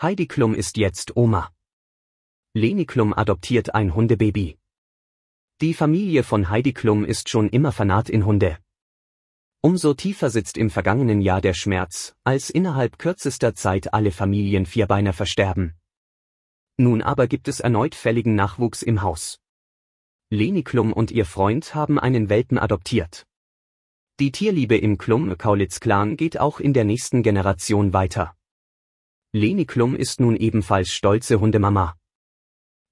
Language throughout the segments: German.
Heidi Klum ist jetzt Oma. Leni Klum adoptiert ein Hundebaby. Die Familie von Heidi Klum ist schon immer Fanat in Hunde. Umso tiefer sitzt im vergangenen Jahr der Schmerz, als innerhalb kürzester Zeit alle Familien Vierbeiner versterben. Nun aber gibt es erneut fälligen Nachwuchs im Haus. Leni Klum und ihr Freund haben einen Welpen adoptiert. Die Tierliebe im Klum-Kaulitz-Clan geht auch in der nächsten Generation weiter. Leni Klum ist nun ebenfalls stolze Hundemama.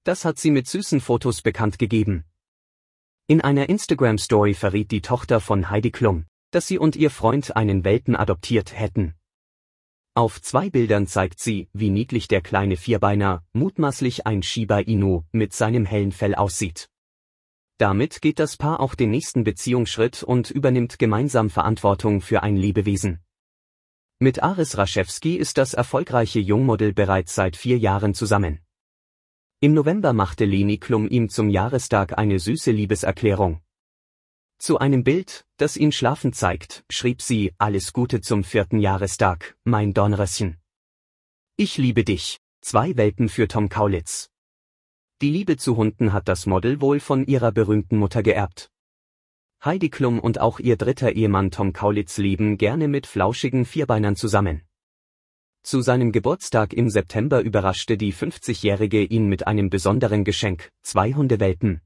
Das hat sie mit süßen Fotos bekannt gegeben. In einer Instagram-Story verriet die Tochter von Heidi Klum, dass sie und ihr Freund einen Welpen adoptiert hätten. Auf zwei Bildern zeigt sie, wie niedlich der kleine Vierbeiner, mutmaßlich ein Shiba Inu, mit seinem hellen Fell aussieht. Damit geht das Paar auch den nächsten Beziehungsschritt und übernimmt gemeinsam Verantwortung für ein Lebewesen. Mit Aris Raschewski ist das erfolgreiche Jungmodel bereits seit vier Jahren zusammen. Im November machte Leni Klum ihm zum Jahrestag eine süße Liebeserklärung. Zu einem Bild, das ihn schlafen zeigt, schrieb sie, alles Gute zum vierten Jahrestag, mein Dornröschen. Ich liebe dich. Zwei Welpen für Tom Kaulitz. Die Liebe zu Hunden hat das Model wohl von ihrer berühmten Mutter geerbt. Heidi Klum und auch ihr dritter Ehemann Tom Kaulitz leben gerne mit flauschigen Vierbeinern zusammen. Zu seinem Geburtstag im September überraschte die 50-Jährige ihn mit einem besonderen Geschenk, zwei Hundewelpen.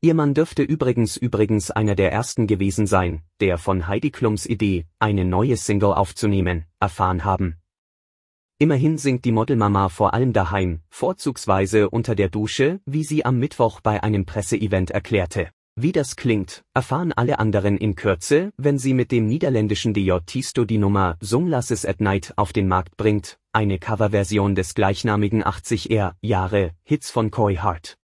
Ihr Mann dürfte übrigens übrigens einer der ersten gewesen sein, der von Heidi Klums Idee, eine neue Single aufzunehmen, erfahren haben. Immerhin singt die Modelmama vor allem daheim, vorzugsweise unter der Dusche, wie sie am Mittwoch bei einem Presseevent erklärte. Wie das klingt, erfahren alle anderen in Kürze, wenn sie mit dem niederländischen DJ-Tisto die Nummer Sung Lasses at Night auf den Markt bringt, eine Coverversion des gleichnamigen 80er Jahre Hits von Coy Hart.